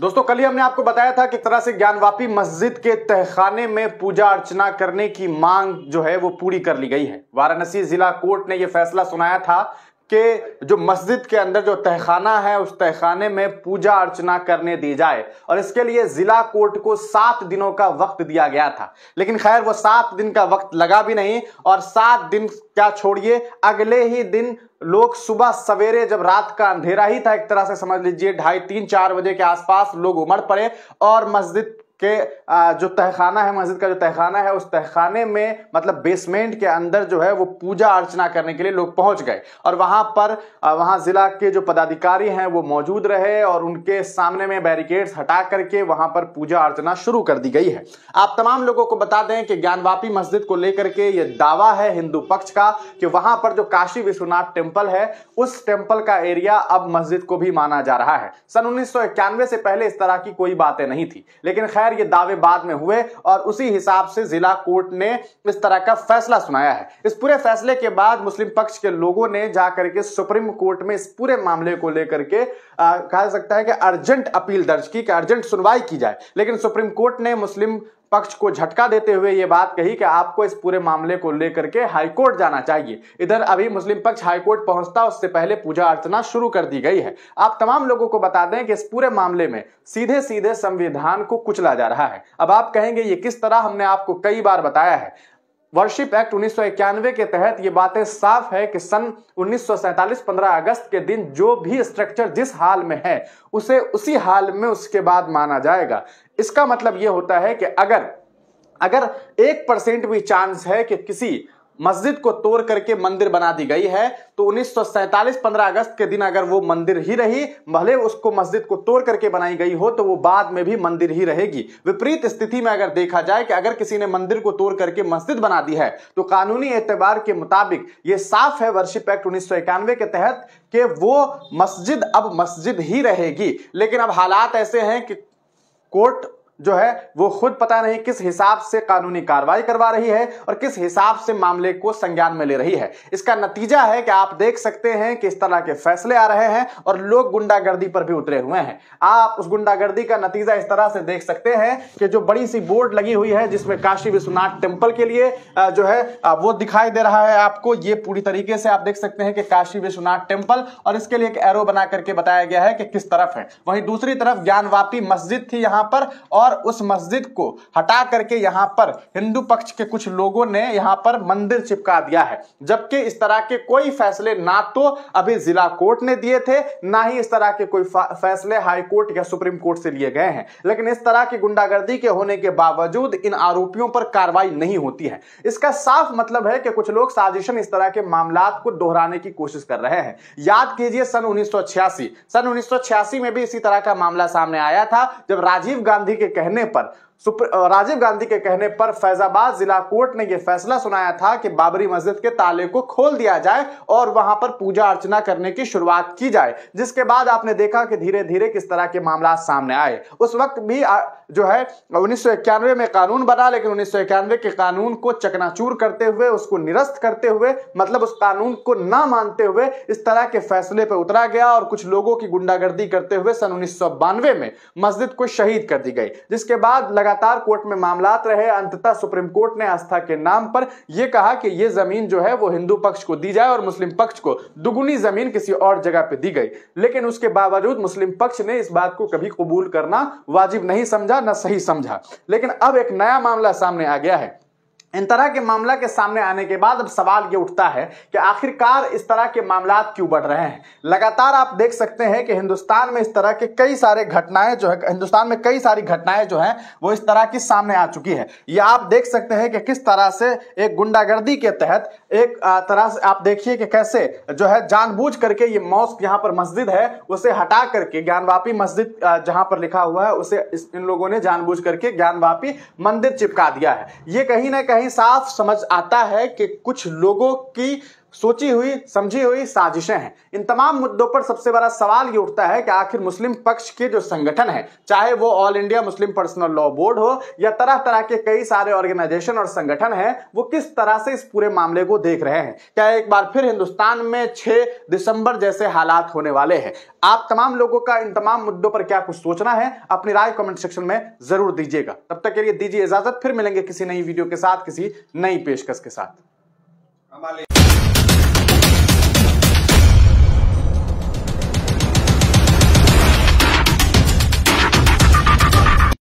दोस्तों कल ही हमने आपको बताया था किस तरह से ज्ञानवापी मस्जिद के तहखाने में पूजा अर्चना करने की मांग जो है वो पूरी कर ली गई है वाराणसी जिला कोर्ट ने यह फैसला सुनाया था कि जो मस्जिद के अंदर जो तहखाना है उस तहखाने में पूजा अर्चना करने दी जाए और इसके लिए जिला कोर्ट को सात दिनों का वक्त दिया गया था लेकिन खैर वो सात दिन का वक्त लगा भी नहीं और सात दिन क्या छोड़िए अगले ही दिन लोग सुबह सवेरे जब रात का अंधेरा ही था एक तरह से समझ लीजिए ढाई तीन चार बजे के आसपास लोग उमड़ पड़े और मस्जिद के जो तहखाना है मस्जिद का जो तहखाना है उस तहखाने में मतलब बेसमेंट के अंदर जो है वो पूजा अर्चना करने के लिए लोग पहुंच गए और वहां पर वहां जिला के जो पदाधिकारी हैं वो मौजूद रहे और उनके सामने में बैरिकेड्स हटा करके वहां पर पूजा अर्चना शुरू कर दी गई है आप तमाम लोगों को बता दें कि ज्ञानवापी मस्जिद को लेकर के ये दावा है हिंदू पक्ष का कि वहां पर जो काशी विश्वनाथ टेम्पल है उस टेम्पल का एरिया अब मस्जिद को भी माना जा रहा है सन उन्नीस से पहले इस तरह की कोई बातें नहीं थी लेकिन खैर खैर ये दावे बाद में हुए और उसी हिसाब से जिला कोर्ट ने इस तरह का फैसला सुनाया है इस पूरे फैसले के बाद मुस्लिम पक्ष के लोगों ने जाकर के सुप्रीम कोर्ट में इस पूरे मामले को लेकर के कहा सकता है कि अर्जेंट अपील दर्ज की कि अर्जेंट सुनवाई की जाए लेकिन सुप्रीम कोर्ट ने मुस्लिम पक्ष को झटका देते हुए ये बात कही कि आपको इस पूरे मामले को लेकर के हाईकोर्ट जाना चाहिए इधर अभी मुस्लिम पक्ष हाईकोर्ट पहुंचता उससे पहले पूजा अर्चना शुरू कर दी गई है आप तमाम लोगों को बता दें कि इस पूरे मामले में सीधे सीधे संविधान को कुचला जा रहा है अब आप कहेंगे ये किस तरह हमने आपको कई बार बताया है वर्शिप एक्ट उन्नीस के तहत ये बातें साफ है कि सन 1947 15 अगस्त के दिन जो भी स्ट्रक्चर जिस हाल में है उसे उसी हाल में उसके बाद माना जाएगा इसका मतलब ये होता है कि अगर अगर एक परसेंट भी चांस है कि किसी मस्जिद को तोड़ करके मंदिर बना दी गई है तो उन्नीस सौ 15 अगस्त के दिन अगर वो मंदिर ही रही भले उसको मस्जिद को तोड़ करके बनाई गई हो तो वो बाद में भी मंदिर ही रहेगी विपरीत स्थिति में अगर देखा जाए कि अगर किसी ने मंदिर को तोड़ करके मस्जिद बना दी है तो कानूनी एतबार के मुताबिक ये साफ है वर्शिप एक्ट उन्नीस के तहत कि वो मस्जिद अब मस्जिद ही रहेगी लेकिन अब हालात ऐसे हैं कि कोर्ट जो है वो खुद पता नहीं किस हिसाब से कानूनी कार्रवाई करवा रही है और किस हिसाब से मामले को संज्ञान में ले रही है इसका नतीजा है कि आप देख सकते हैं कि इस तरह के फैसले आ रहे हैं और लोग गुंडागर्दी पर भी उतरे हुए हैं आप उस गुंडागर्दी का नतीजा इस तरह से देख सकते हैं कि जो बड़ी सी बोर्ड लगी हुई है जिसमें काशी विश्वनाथ टेम्पल के लिए जो है वो दिखाई दे रहा है आपको ये पूरी तरीके से आप देख सकते हैं कि काशी विश्वनाथ टेम्पल और इसके लिए एक एरो बना करके बताया गया है कि किस तरफ है वहीं दूसरी तरफ ज्ञानवापी मस्जिद थी यहां पर और और उस मस्जिद को हटा करके यहाँ पर हिंदू पक्ष के कुछ लोगों ने यहाँ पर मंदिर चिपका दिया है जबकि इस तरह के कोई फैसले ना तो अभी जिला कोर्ट ने दिए थे ना ही इस तरह के कोई फैसले हाई कोर्ट या सुप्रीम कोर्ट से लिए गए हैं लेकिन इस तरह की गुंडागर्दी के होने के बावजूद इन आरोपियों पर कार्रवाई नहीं होती है इसका साफ मतलब है कि कुछ लोग साजिशन इस तरह के मामला को दोहराने की कोशिश कर रहे हैं याद कीजिए सन उन्नीस सन उन्नीस में भी इसी तरह का मामला सामने आया था जब राजीव गांधी के कहने पर राजीव गांधी के कहने पर फैजाबाद जिला कोर्ट ने यह फैसला सुनाया था कि बाबरी मस्जिद के ताले को खोल दिया जाए और वहां पर पूजा अर्चना करने की शुरुआत की जाए जिसके बाद आपने देखा कि धीरे धीरे किस तरह के मामला सामने आए उस वक्त भी जो है उन्नीस में कानून बना लेकिन उन्नीस के कानून को चकनाचूर करते हुए उसको निरस्त करते हुए मतलब उस कानून को ना मानते हुए इस तरह के फैसले पर उतरा गया और कुछ लोगों की गुंडागर्दी करते हुए सन उन्नीस में मस्जिद को शहीद कर दी गई जिसके बाद लगा लगातार कोर्ट में मामलात रहे अंततः सुप्रीम कोर्ट ने आस्था के नाम पर यह कहा कि यह जमीन जो है वो हिंदू पक्ष को दी जाए और मुस्लिम पक्ष को दुगुनी जमीन किसी और जगह पर दी गई लेकिन उसके बावजूद मुस्लिम पक्ष ने इस बात को कभी कबूल करना वाजिब नहीं समझा न सही समझा लेकिन अब एक नया मामला सामने आ गया है इन तरह के मामला के सामने आने के बाद अब सवाल ये उठता है कि आखिरकार इस तरह के मामला क्यों बढ़ रहे हैं लगातार आप देख सकते हैं कि हिंदुस्तान में इस तरह के कई सारे घटनाएं जो है हिंदुस्तान में कई सारी घटनाएं जो हैं वो इस तरह की सामने आ चुकी है या आप देख सकते हैं कि किस तरह से एक गुंडागर्दी के तहत एक तरह से आप देखिए कि कैसे जो है जानबूझ करके ये मॉस्क यहाँ पर मस्जिद है उसे हटा करके ज्ञानवापी मस्जिद जहाँ पर लिखा हुआ है उसे इन लोगों ने जानबूझ करके ज्ञानवापी मंदिर चिपका दिया है ये कहीं ना कहीं कहीं साफ समझ आता है कि कुछ लोगों की सोची हुई समझी हुई साजिशें हैं इन तमाम मुद्दों पर सबसे बड़ा सवाल ये उठता है कि आखिर मुस्लिम पक्ष के जो संगठन है चाहे वो all India Muslim personal law board हो या तरह तरह के कई सारे ऑर्गेनाइजेशन और संगठन हैं वो किस तरह से इस पूरे मामले को देख रहे हैं क्या एक बार फिर हिंदुस्तान में छह दिसंबर जैसे हालात होने वाले हैं आप तमाम लोगों का इन तमाम मुद्दों पर क्या कुछ सोचना है अपनी राय कमेंट सेक्शन में जरूर दीजिएगा तब तक के लिए दीजिए इजाजत फिर मिलेंगे किसी नई वीडियो के साथ किसी नई पेशकश के साथ